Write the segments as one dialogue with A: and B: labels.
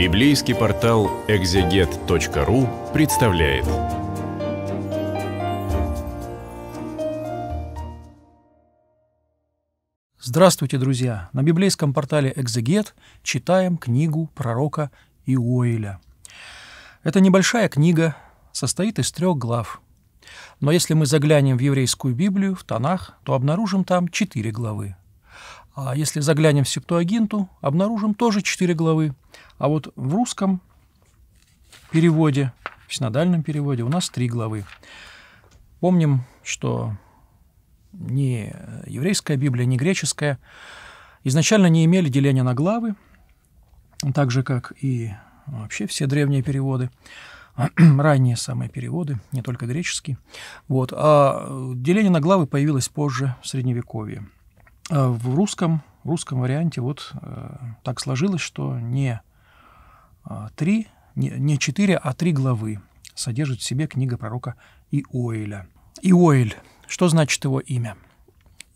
A: Библейский портал экзегет.ру представляет. Здравствуйте, друзья! На библейском портале «Экзегет» читаем книгу пророка Иоиля. Это небольшая книга, состоит из трех глав. Но если мы заглянем в еврейскую Библию, в Танах, то обнаружим там четыре главы. А если заглянем в Септуагинту, обнаружим тоже четыре главы. А вот в русском переводе, в синодальном переводе у нас три главы. Помним, что ни еврейская Библия, ни греческая изначально не имели деления на главы, так же, как и вообще все древние переводы, ранние самые переводы, не только греческие. Вот. А деление на главы появилось позже, в Средневековье. А, в русском, русском варианте вот э, так сложилось, что не а, три, не, не четыре, а три главы содержит в себе книга пророка Иоиля. Иоиль. Что значит его имя?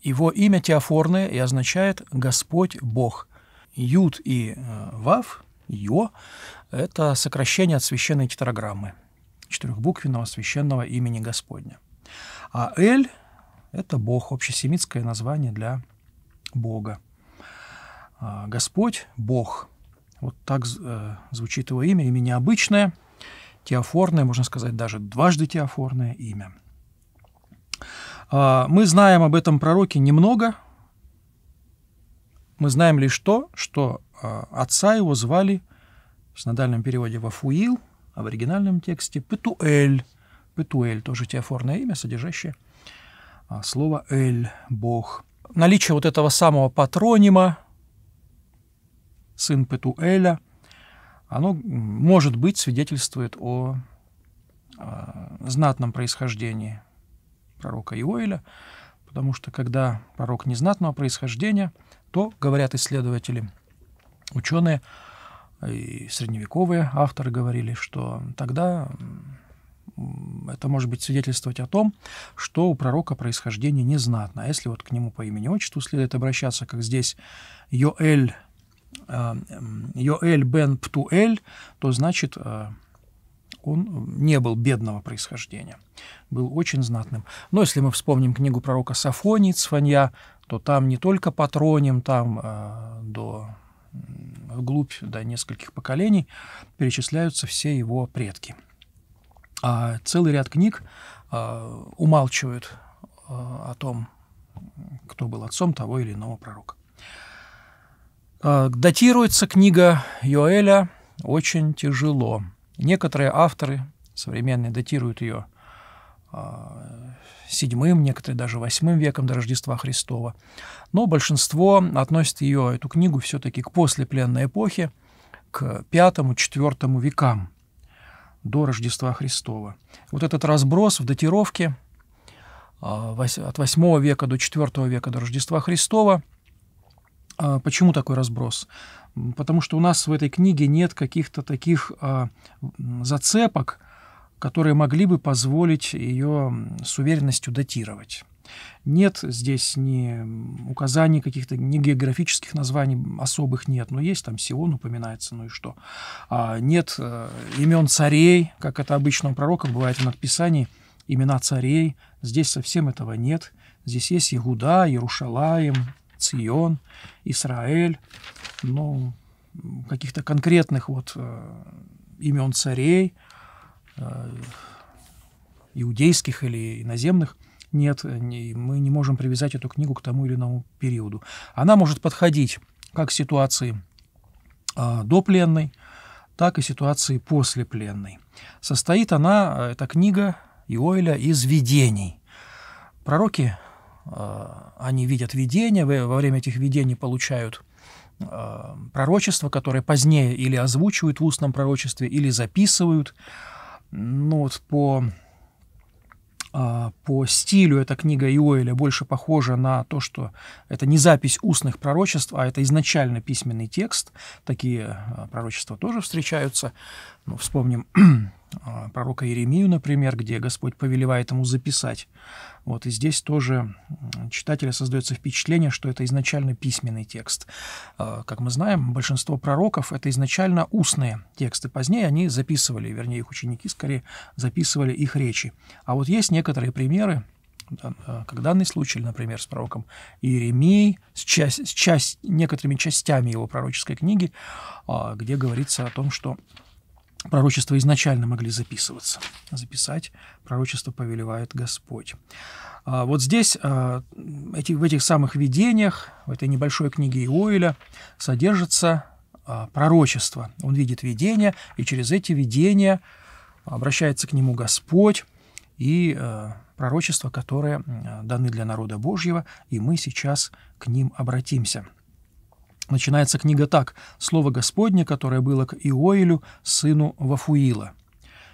A: Его имя теофорное и означает «Господь Бог». Юд и э, Вав, Йо, это сокращение от священной тетраграммы, четырехбуквенного священного имени Господня. А Эль – это Бог, общесемитское название для Бога. А, Господь – Бог. Вот так э, звучит его имя, имя необычное, теофорное, можно сказать, даже дважды теофорное имя. А, мы знаем об этом пророке немного. Мы знаем лишь то, что э, отца его звали в синодальном переводе Вафуил, а в оригинальном тексте Петуэль. Петуэль – тоже теофорное имя, содержащее а, слово «эль» – «бог» наличие вот этого самого патронима, сын Петуэля, оно, может быть, свидетельствует о, о а, знатном происхождении пророка Иоиля, потому что когда пророк незнатного происхождения, то, говорят исследователи, ученые и средневековые авторы говорили, что тогда это может быть свидетельствовать о том, что у пророка происхождение незнатно. А если вот к нему по имени-отчеству следует обращаться, как здесь Йоэль, э, Йоэль бен Птуэль, то значит э, он не был бедного происхождения, был очень знатным. Но если мы вспомним книгу пророка Сафонии Цфанья, то там не только патроним, там э, до вглубь до нескольких поколений перечисляются все его предки – а целый ряд книг а, умалчивают а, о том, кто был отцом того или иного пророка. А, датируется книга Йоэля очень тяжело. Некоторые авторы современные датируют ее а, седьмым, некоторые даже восьмым веком до Рождества Христова. Но большинство относит ее, эту книгу, все-таки к послепленной эпохе, к пятому, четвертому векам до Рождества Христова. Вот этот разброс в датировке а, от 8 века до 4 века до Рождества Христова. А, почему такой разброс? Потому что у нас в этой книге нет каких-то таких а, зацепок, которые могли бы позволить ее с уверенностью датировать. Нет здесь ни указаний каких-то, ни географических названий особых нет. Но есть там Сион упоминается, ну и что. А, нет э, имен царей, как это обычно у пророков бывает в надписании, имена царей. Здесь совсем этого нет. Здесь есть Иуда, Иерушалаем, Цион, Израиль. Ну, каких-то конкретных вот э, имен царей, э, иудейских или иноземных, нет, э, не, мы не можем привязать эту книгу к тому или иному периоду. Она может подходить как ситуации э, до пленной, так и ситуации после пленной. Состоит она, э, эта книга Иоиля, из видений. Пророки, э, они видят видения, во время этих видений получают э, а, пророчество, которое позднее или озвучивают в устном пророчестве, или записывают. Ну вот по а, по стилю эта книга Иоэля больше похожа на то, что это не запись устных пророчеств, а это изначально письменный текст. Такие а, пророчества тоже встречаются. Ну, вспомним а, пророка Иеремию, например, где Господь повелевает ему записать. Вот, и здесь тоже читателя создается впечатление, что это изначально письменный текст. А, как мы знаем, большинство пророков — это изначально устные тексты. Позднее они записывали, вернее, их ученики скорее записывали их речи. А вот есть некоторые примеры, а, как данный случай, например, с пророком Иеремией, с, часть, с часть, некоторыми частями его пророческой книги, где говорится о том, что пророчества изначально могли записываться. Записать пророчество повелевает Господь. А, вот здесь, а, в этих самых видениях, в этой небольшой книге Иоиля содержится а, пророчество. Он видит видение, и через эти видения обращается к нему Господь, и пророчества, которые даны для народа Божьего, и мы сейчас к ним обратимся – Начинается книга так «Слово Господне, которое было к Иоэлю, сыну Вафуила».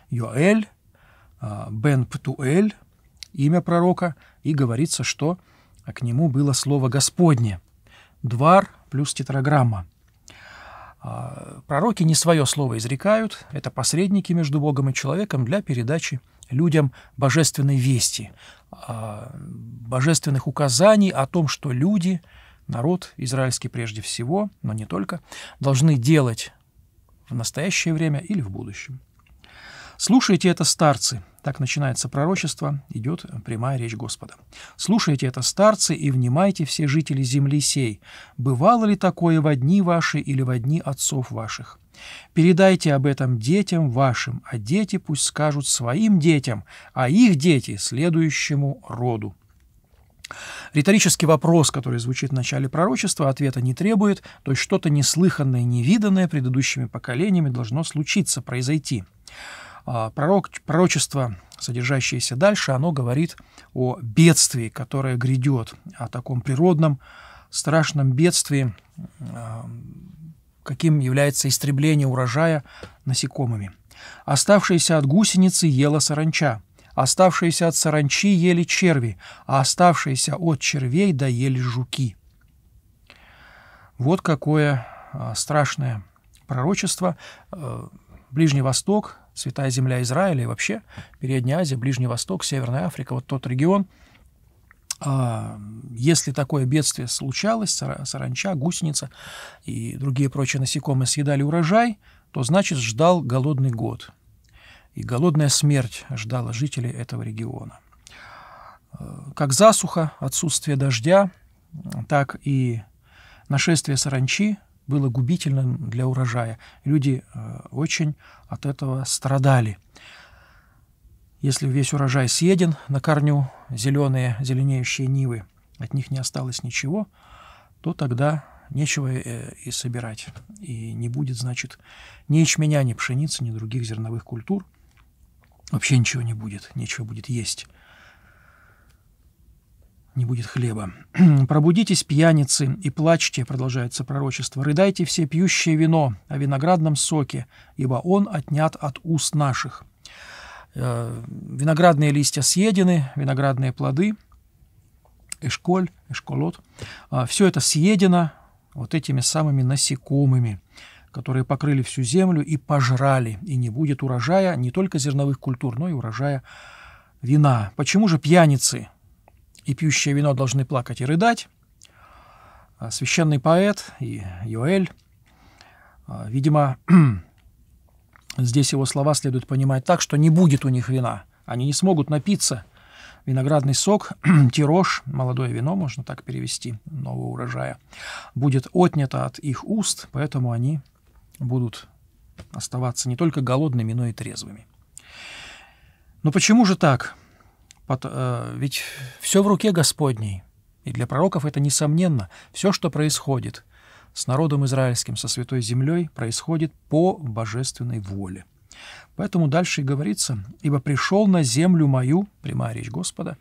A: Йоэль, а, Бен Птуэль, имя пророка, и говорится, что к нему было слово Господне. Двар плюс тетраграмма. А, пророки не свое слово изрекают, это посредники между Богом и человеком для передачи людям божественной вести, а, божественных указаний о том, что люди – народ израильский прежде всего, но не только, должны делать в настоящее время или в будущем. «Слушайте это, старцы!» Так начинается пророчество, идет прямая речь Господа. «Слушайте это, старцы, и внимайте все жители земли сей. Бывало ли такое в одни ваши или в одни отцов ваших? Передайте об этом детям вашим, а дети пусть скажут своим детям, а их дети — следующему роду. Риторический вопрос, который звучит в начале пророчества, ответа не требует, то есть что-то неслыханное, невиданное предыдущими поколениями должно случиться, произойти. А, пророк, пророчество, содержащееся дальше, оно говорит о бедствии, которое грядет, о таком природном, страшном бедствии, а, каким является истребление урожая насекомыми. Оставшаяся от гусеницы ела саранча – Оставшиеся от саранчи ели черви, а оставшиеся от червей доели жуки. Вот какое а, страшное пророчество. Э, Ближний Восток, Святая Земля Израиля и вообще Передняя Азия, Ближний Восток, Северная Африка, вот тот регион, а, если такое бедствие случалось, саранча, гусеница и другие прочие насекомые съедали урожай, то значит ждал голодный год – и голодная смерть ждала жителей этого региона. Э, как засуха, отсутствие дождя, так и нашествие саранчи было губительным для урожая. Люди э, очень от этого страдали. Если весь урожай съеден на корню, зеленые, зеленеющие нивы, от них не осталось ничего, то тогда нечего э, и собирать. И не будет, значит, ни ячменя, ни пшеницы, ни других зерновых культур – Вообще ничего не будет, нечего будет есть. Не будет хлеба. «Пробудитесь, пьяницы, и плачьте», — продолжается пророчество, — «рыдайте все пьющее вино о виноградном соке, ибо он отнят от уст наших». Э, виноградные листья съедены, виноградные плоды, эшколь, эшколот, э, все это съедено вот этими самыми насекомыми, которые покрыли всю землю и пожрали, и не будет урожая не только зерновых культур, но и урожая вина. Почему же пьяницы и пьющее вино должны плакать и рыдать? А, священный поэт и Йоэль, а, видимо, здесь его слова следует понимать так, что не будет у них вина. Они не смогут напиться. Виноградный сок, тирож, молодое вино, можно так перевести, нового урожая, будет отнято от их уст, поэтому они будут оставаться не только голодными, но и трезвыми. Но почему же так? Э, ведь все в руке Господней. И для пророков это несомненно. Все, что происходит с народом израильским, со святой землей, происходит по божественной воле. Поэтому дальше и говорится, «Ибо пришел на землю мою, прямая речь Господа,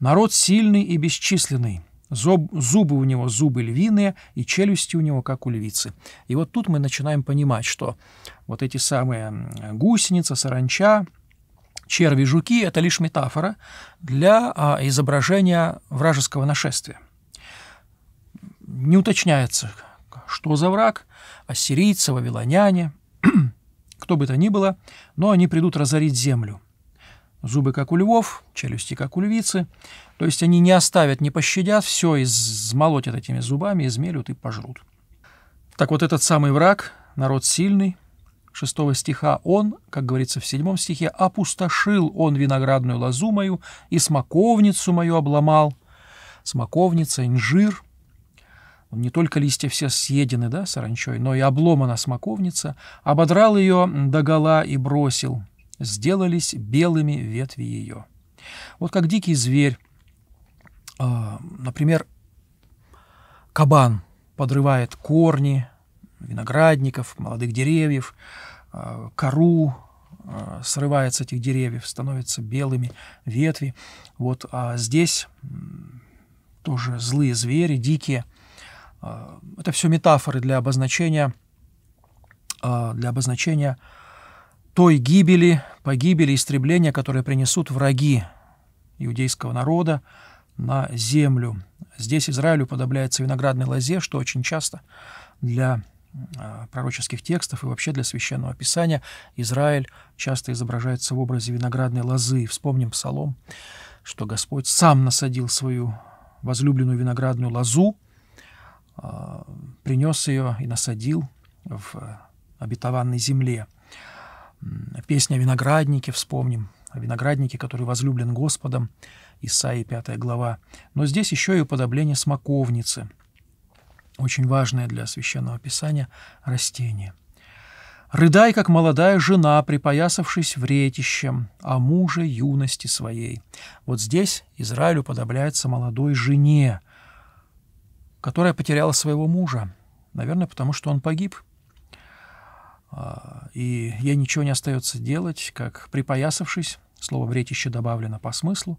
A: народ сильный и бесчисленный, Зоб, зубы у него зубы львиные, и челюсти у него как у львицы. И вот тут мы начинаем понимать, что вот эти самые гусеница, саранча, черви, жуки — это лишь метафора для а, изображения вражеского нашествия. Не уточняется, что за враг, ассирийцы, вавилоняне, кто бы то ни было, но они придут разорить землю — Зубы как у львов, челюсти как у львицы. То есть они не оставят, не пощадят, все измолотят этими зубами, измелют и пожрут. Так вот этот самый враг, народ сильный, 6 стиха он, как говорится в 7 стихе, «опустошил он виноградную лозу мою и смоковницу мою обломал». Смоковница, инжир. Не только листья все съедены да, саранчой, но и обломана смоковница. «Ободрал ее догола и бросил» сделались белыми ветви ее. Вот как дикий зверь, а, например, кабан подрывает корни виноградников, молодых деревьев, а, кору а, срывается этих деревьев, становятся белыми ветви. Вот а здесь тоже злые звери, дикие. Это все метафоры для обозначения, для обозначения той гибели, погибели, истребления, которые принесут враги иудейского народа на землю. Здесь Израилю подобляется виноградной лозе, что очень часто для а, пророческих текстов и вообще для Священного Писания Израиль часто изображается в образе виноградной лозы. Вспомним Псалом, что Господь сам насадил свою возлюбленную виноградную лозу, а, принес ее и насадил в обетованной земле. Песня о винограднике, вспомним, о винограднике, который возлюблен Господом, Исаии 5 глава. Но здесь еще и уподобление смоковницы, очень важное для Священного Писания растение. «Рыдай, как молодая жена, припоясавшись вретищем, о муже юности своей». Вот здесь Израиль уподобляется молодой жене, которая потеряла своего мужа, наверное, потому что он погиб – а, и ей ничего не остается делать, как припоясавшись, слово «вретище» добавлено по смыслу,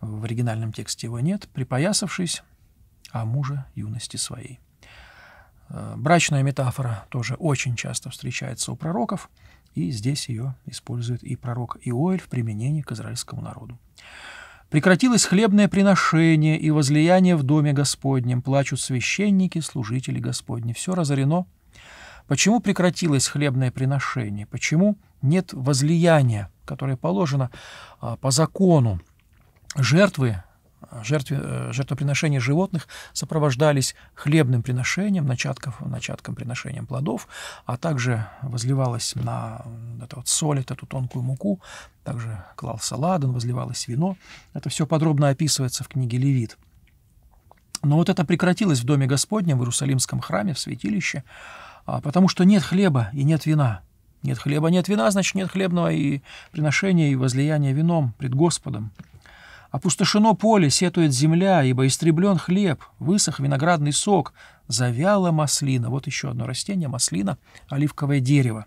A: в оригинальном тексте его нет, припоясавшись о мужа юности своей. А, брачная метафора тоже очень часто встречается у пророков, и здесь ее использует и пророк Иоэль в применении к израильскому народу. Прекратилось хлебное приношение и возлияние в доме Господнем. Плачут священники, служители Господни. Все разорено, Почему прекратилось хлебное приношение? Почему нет возлияния, которое положено а, по закону? Жертвы а, жертве, э, жертвоприношения животных сопровождались хлебным приношением, начатков, начатком приношением плодов, а также возливалось на это вот соль, эту тонкую муку, также клался ладан, возливалось вино. Это все подробно описывается в книге «Левит». Но вот это прекратилось в Доме Господнем, в Иерусалимском храме, в святилище – а, потому что нет хлеба и нет вина. Нет хлеба, нет вина, значит, нет хлебного и приношения, и возлияния вином пред Господом. Опустошено поле, сетует земля, ибо истреблен хлеб, высох виноградный сок, завяла маслина. Вот еще одно растение, маслина, оливковое дерево.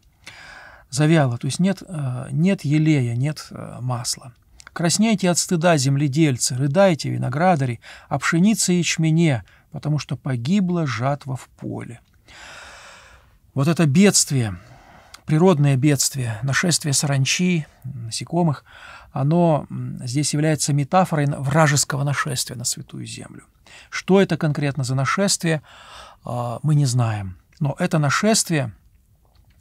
A: Завяла, то есть нет, э, нет елея, нет э, масла. Краснейте от стыда, земледельцы, рыдайте, виноградари, о а пшенице и ячмене, потому что погибла жатва в поле. Вот это бедствие, природное бедствие, нашествие саранчи, насекомых, оно здесь является метафорой вражеского нашествия на Святую Землю. Что это конкретно за нашествие, а, мы не знаем. Но это нашествие,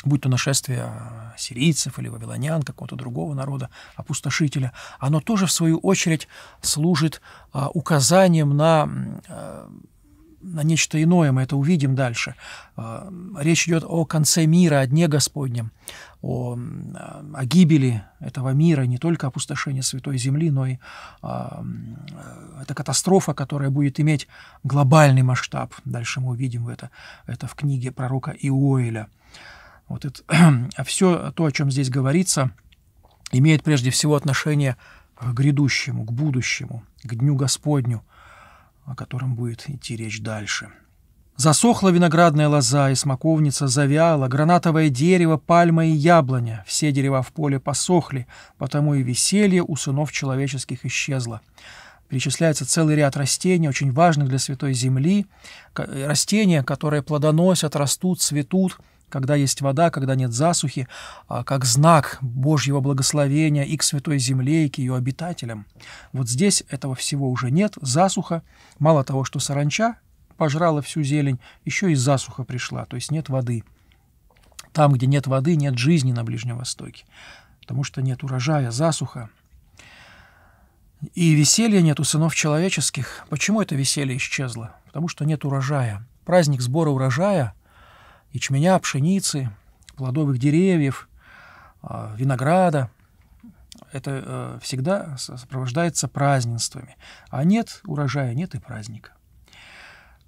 A: будь то нашествие а, сирийцев или вавилонян, какого-то другого народа, опустошителя, оно тоже, в свою очередь, служит а, указанием на на нечто иное, мы это увидим дальше. А, речь идет о конце мира, о дне Господнем, о, о гибели этого мира, не только опустошение Святой Земли, но и а, это катастрофа, которая будет иметь глобальный масштаб. Дальше мы увидим это, это в книге пророка Иоэля. Вот это, а все то, о чем здесь говорится, имеет прежде всего отношение к грядущему, к будущему, к Дню Господню – о котором будет идти речь дальше. Засохла виноградная лоза и смоковница завяла, гранатовое дерево, пальма и яблоня. Все дерева в поле посохли, потому и веселье у сынов человеческих исчезло. Перечисляется целый ряд растений, очень важных для святой земли, э, растения, которые плодоносят, растут, цветут, когда есть вода, когда нет засухи, а как знак Божьего благословения и к Святой Земле, и к ее обитателям. Вот здесь этого всего уже нет, засуха, мало того, что саранча пожрала всю зелень, еще и засуха пришла, то есть нет воды. Там, где нет воды, нет жизни на Ближнем Востоке, потому что нет урожая, засуха. И веселья нет у сынов человеческих. Почему это веселье исчезло? Потому что нет урожая. Праздник сбора урожая – ячменя, пшеницы, плодовых деревьев, а, винограда. Это э, всегда сопровождается празднествами. А нет урожая, нет и праздника.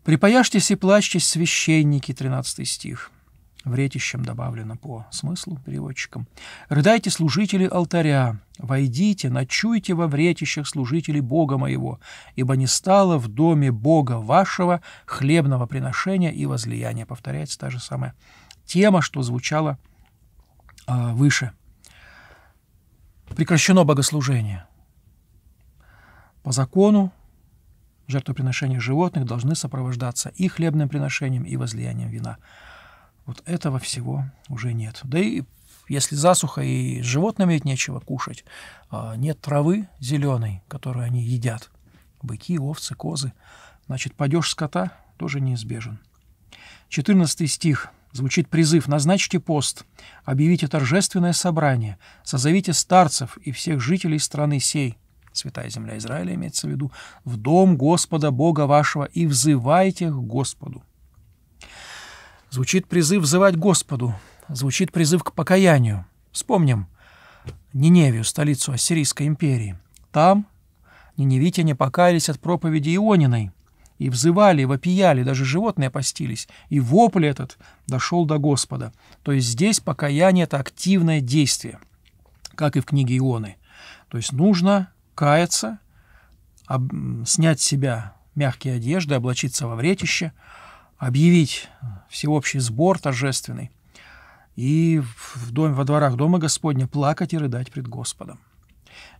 A: «Припаяшьтесь и плачьтесь, священники», 13 стих – вретищем добавлено по смыслу переводчикам. «Рыдайте, служители алтаря, войдите, ночуйте во вретищах служителей Бога моего, ибо не стало в доме Бога вашего хлебного приношения и возлияния». Повторяется та же самая тема, что звучала э, выше. Прекращено богослужение. По закону жертвоприношения животных должны сопровождаться и хлебным приношением, и возлиянием вина. Вот этого всего уже нет. Да и если засуха и животным ведь нечего кушать, а нет травы зеленой, которую они едят, быки, овцы, козы, значит, падеж скота тоже неизбежен. 14 стих. Звучит призыв «Назначьте пост, объявите торжественное собрание, созовите старцев и всех жителей страны сей». Святая земля Израиля имеется в виду, в дом Господа Бога вашего и взывайте к Господу. Звучит призыв взывать Господу, звучит призыв к покаянию. Вспомним Ниневию, столицу Ассирийской империи. Там ниневитяне покаялись от проповеди Иониной и взывали, и вопияли, даже животные постились, и вопль этот дошел до Господа. То есть здесь покаяние – это активное действие, как и в книге Ионы. То есть нужно каяться, об... снять с себя мягкие одежды, облачиться во вретище – объявить всеобщий сбор торжественный и в доме, во дворах Дома Господня плакать и рыдать пред Господом.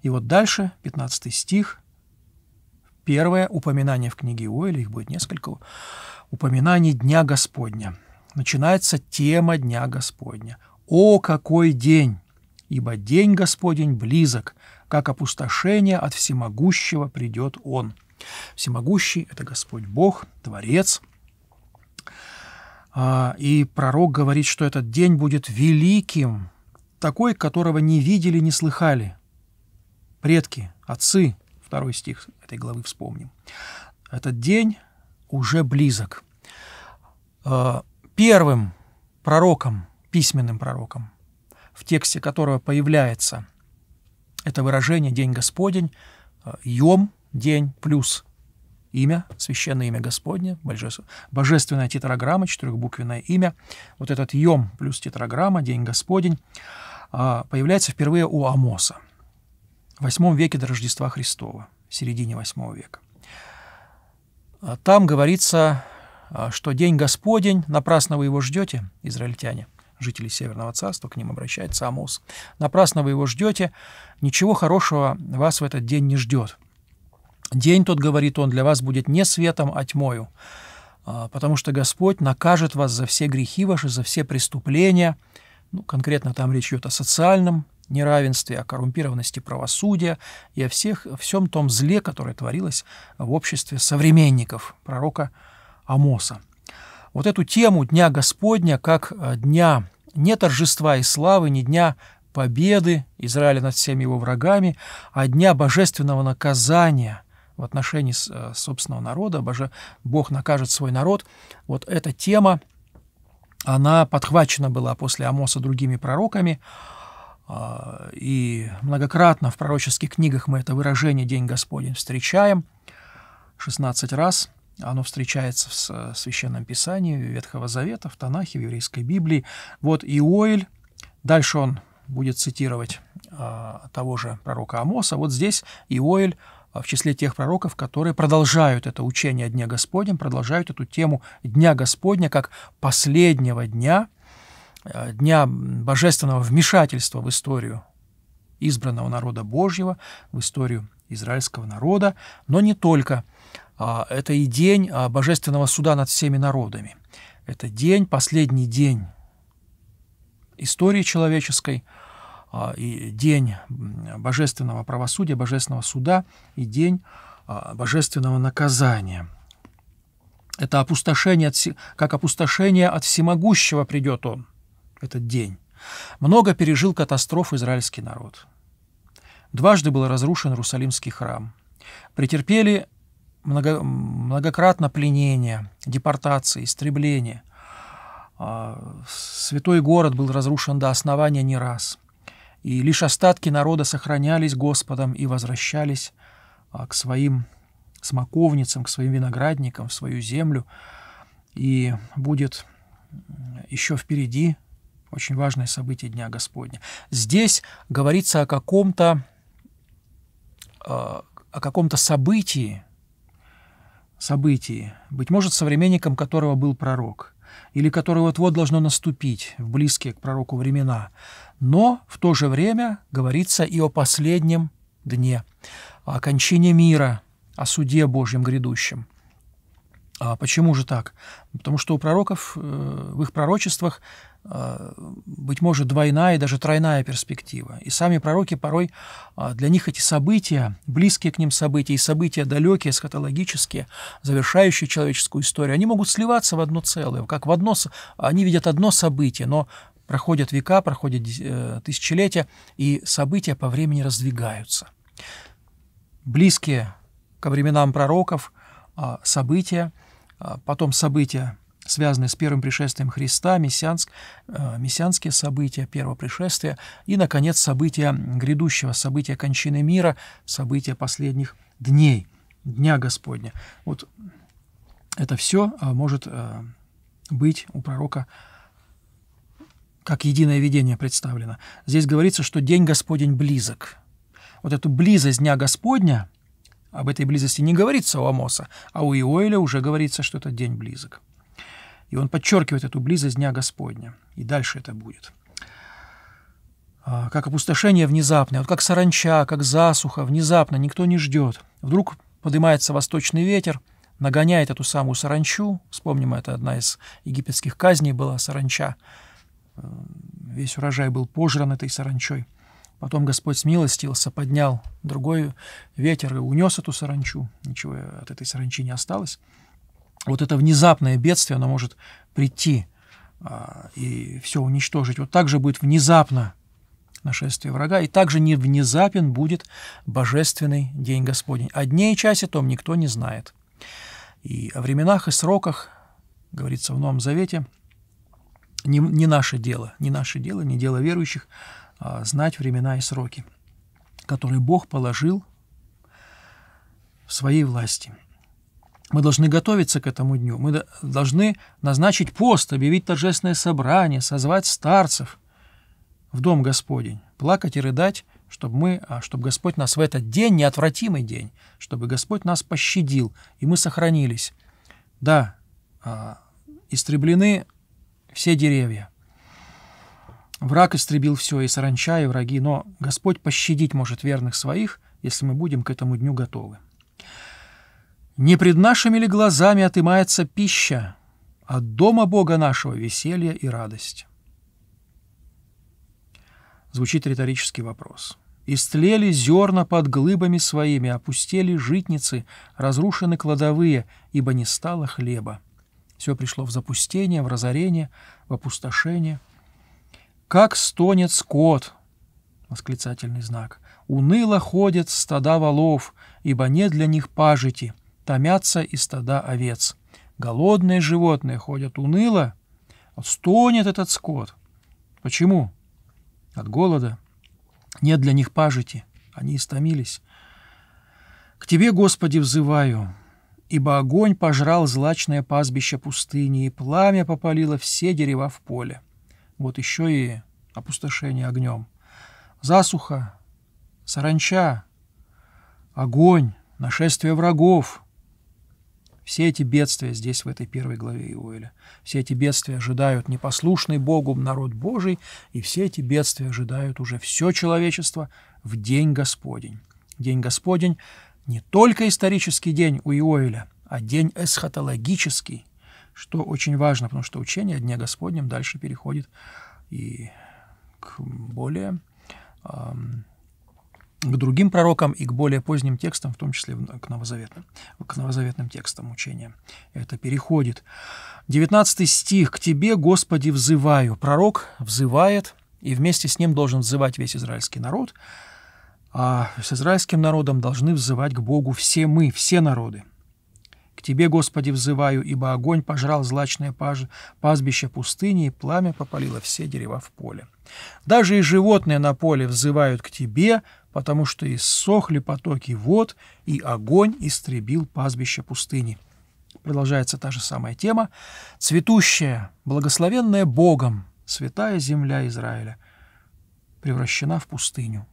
A: И вот дальше, 15 стих, первое упоминание в книге Иоэля, их будет несколько, упоминание Дня Господня. Начинается тема Дня Господня. «О, какой день! Ибо день Господень близок, как опустошение от всемогущего придет Он». Всемогущий – это Господь Бог, Творец – а, и пророк говорит, что этот день будет великим, такой, которого не видели, не слыхали. Предки, отцы, второй стих этой главы вспомним. Этот день уже близок. А, первым пророком, письменным пророком, в тексте которого появляется это выражение «день Господень», а, «йом», «день» плюс имя, священное имя Господне, божественная тетраграмма, четырехбуквенное имя. Вот этот Йом плюс тетраграмма, День Господень, а, появляется впервые у Амоса в VIII веке до Рождества Христова, в середине VIII века. А, там говорится, а, что День Господень, напрасно вы его ждете, израильтяне, жители Северного Царства, к ним обращается Амос. Напрасно вы его ждете, ничего хорошего вас в этот день не ждет. День тот, говорит он, для вас будет не светом, а тьмою, а, потому что Господь накажет вас за все грехи ваши, за все преступления. Ну, конкретно там речь идет о социальном неравенстве, о коррумпированности правосудия и о всех, всем том зле, которое творилось в обществе современников пророка Амоса. Вот эту тему Дня Господня как э, дня не торжества и славы, не дня победы Израиля над всеми его врагами, а дня божественного наказания в отношении э, собственного народа, боже, Бог накажет свой народ. Вот эта тема, она подхвачена была после Амоса другими пророками, а, и многократно в пророческих книгах мы это выражение «День Господень» встречаем, 16 раз – оно встречается в э, Священном Писании, Ветхого Завета, в Танахе, в Еврейской Библии. Вот Иоиль, дальше он будет цитировать а, того же пророка Амоса. Вот здесь Иоиль а в числе тех пророков, которые продолжают это учение о Дне Господнем, продолжают эту тему Дня Господня как последнего дня, э, дня божественного вмешательства в историю избранного народа Божьего, в историю израильского народа, но не только. А это и день а, божественного суда над всеми народами. Это день, последний день истории человеческой – а, и день божественного правосудия, божественного суда и день а, божественного наказания. Это опустошение, от, как опустошение от всемогущего придет он, этот день. Много пережил катастроф израильский народ. Дважды был разрушен Иерусалимский храм. Претерпели много, многократно пленения, депортации, истребления. А, святой город был разрушен до основания не раз – и лишь остатки народа сохранялись Господом и возвращались а, к своим смоковницам, к своим виноградникам, в свою землю. И будет еще впереди очень важное событие Дня Господня. Здесь говорится о каком-то а, о каком-то событии, событии, быть может, современником которого был пророк – или которое вот-вот должно наступить в близкие к пророку времена, но в то же время говорится и о последнем дне, о кончине мира, о суде Божьем грядущем. А почему же так? Потому что у пророков э, в их пророчествах а, быть может, двойная и даже тройная перспектива. И сами пророки порой, а, для них эти события, близкие к ним события и события далекие, эсхатологические, завершающие человеческую историю, они могут сливаться в одно целое, как в одно, они видят одно событие, но проходят века, проходят э, тысячелетия, и события по времени раздвигаются. Близкие ко временам пророков а, события, потом события связанные с первым пришествием Христа, мессианск, э, мессианские события первого пришествия и, наконец, события грядущего, события кончины мира, события последних дней, Дня Господня. Вот это все э, может э, быть у пророка как единое видение представлено. Здесь говорится, что день Господень близок. Вот эту близость Дня Господня, об этой близости не говорится у Амоса, а у Иоэля уже говорится, что это день близок. И он подчеркивает эту близость Дня Господня. И дальше это будет. А, как опустошение внезапное, вот как саранча, как засуха, внезапно, никто не ждет. Вдруг поднимается восточный ветер, нагоняет эту самую саранчу. Вспомним, это одна из египетских казней была саранча. Э, весь урожай был пожран этой саранчой. Потом Господь смилостился, поднял другой ветер и унес эту саранчу. Ничего от этой саранчи не осталось вот это внезапное бедствие, оно может прийти а, и все уничтожить. Вот так же будет внезапно нашествие врага, и также не внезапен будет божественный день Господень. О дне и часе том никто не знает. И о временах и сроках, говорится в Новом Завете, не, не наше дело, не наше дело, не дело верующих, а знать времена и сроки, которые Бог положил в своей власти – мы должны готовиться к этому дню, мы должны назначить пост, объявить торжественное собрание, созвать старцев в дом Господень, плакать и рыдать, чтобы мы, а, чтобы Господь нас в этот день, неотвратимый день, чтобы Господь нас пощадил, и мы сохранились. Да, а, истреблены все деревья. Враг истребил все, и саранча, и враги, но Господь пощадить может верных своих, если мы будем к этому дню готовы. Не пред нашими ли глазами отымается пища, от дома Бога нашего веселье и радость? Звучит риторический вопрос. Истлели зерна под глыбами своими, опустели житницы, разрушены кладовые, ибо не стало хлеба. Все пришло в запустение, в разорение, в опустошение. «Как стонет скот!» — восклицательный знак. «Уныло ходят стада волов, ибо нет для них пажити» томятся и стада овец. Голодные животные ходят уныло, стонет этот скот. Почему? От голода. Нет для них пажити, они истомились. К тебе, Господи, взываю, ибо огонь пожрал злачное пастбище пустыни, и пламя попалило все дерева в поле. Вот еще и опустошение огнем. Засуха, саранча, огонь, нашествие врагов — все эти бедствия здесь, в этой первой главе Иоэля. Все эти бедствия ожидают непослушный Богу народ Божий, и все эти бедствия ожидают уже все человечество в День Господень. День Господень – не только исторический день у Иоэля, а день эсхатологический, что очень важно, потому что учение о Дне Господнем дальше переходит и к более эм, к другим пророкам и к более поздним текстам, в том числе к новозаветным, к новозаветным текстам учения. Это переходит. 19 стих. «К тебе, Господи, взываю». Пророк взывает, и вместе с ним должен взывать весь израильский народ, а с израильским народом должны взывать к Богу все мы, все народы. «К тебе, Господи, взываю, ибо огонь пожрал злачное паж... пастбище пустыни, и пламя попалило все дерева в поле. Даже и животные на поле взывают к тебе, потому что иссохли потоки вод, и огонь истребил пастбище пустыни. Продолжается та же самая тема. Цветущая, благословенная Богом, святая земля Израиля, превращена в пустыню.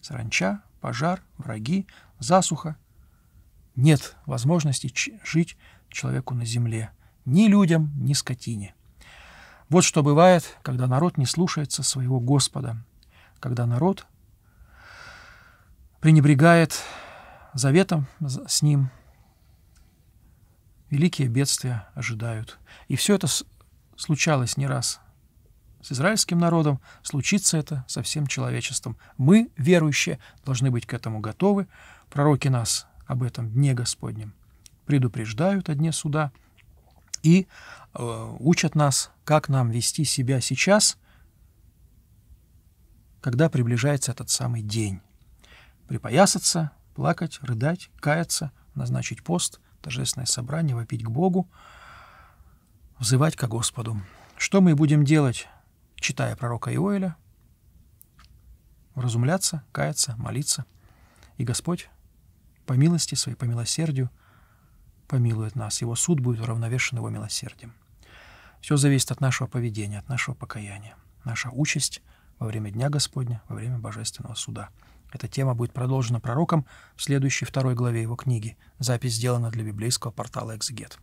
A: Сранча, пожар, враги, засуха. Нет возможности жить человеку на земле. Ни людям, ни скотине. Вот что бывает, когда народ не слушается своего Господа, когда народ пренебрегает заветом с ним. Великие бедствия ожидают. И все это случалось не раз с израильским народом, случится это со всем человечеством. Мы, верующие, должны быть к этому готовы. Пророки нас об этом дне Господнем предупреждают о дне суда и э, учат нас, как нам вести себя сейчас, когда приближается этот самый день припоясаться, плакать, рыдать, каяться, назначить пост, торжественное собрание, вопить к Богу, взывать ко Господу. Что мы будем делать, читая пророка Иоэля? Разумляться, каяться, молиться. И Господь по милости своей, по милосердию помилует нас. Его суд будет уравновешен его милосердием. Все зависит от нашего поведения, от нашего покаяния. Наша участь во время Дня Господня, во время Божественного Суда – эта тема будет продолжена пророком в следующей второй главе его книги. Запись сделана для библейского портала «Экзегет».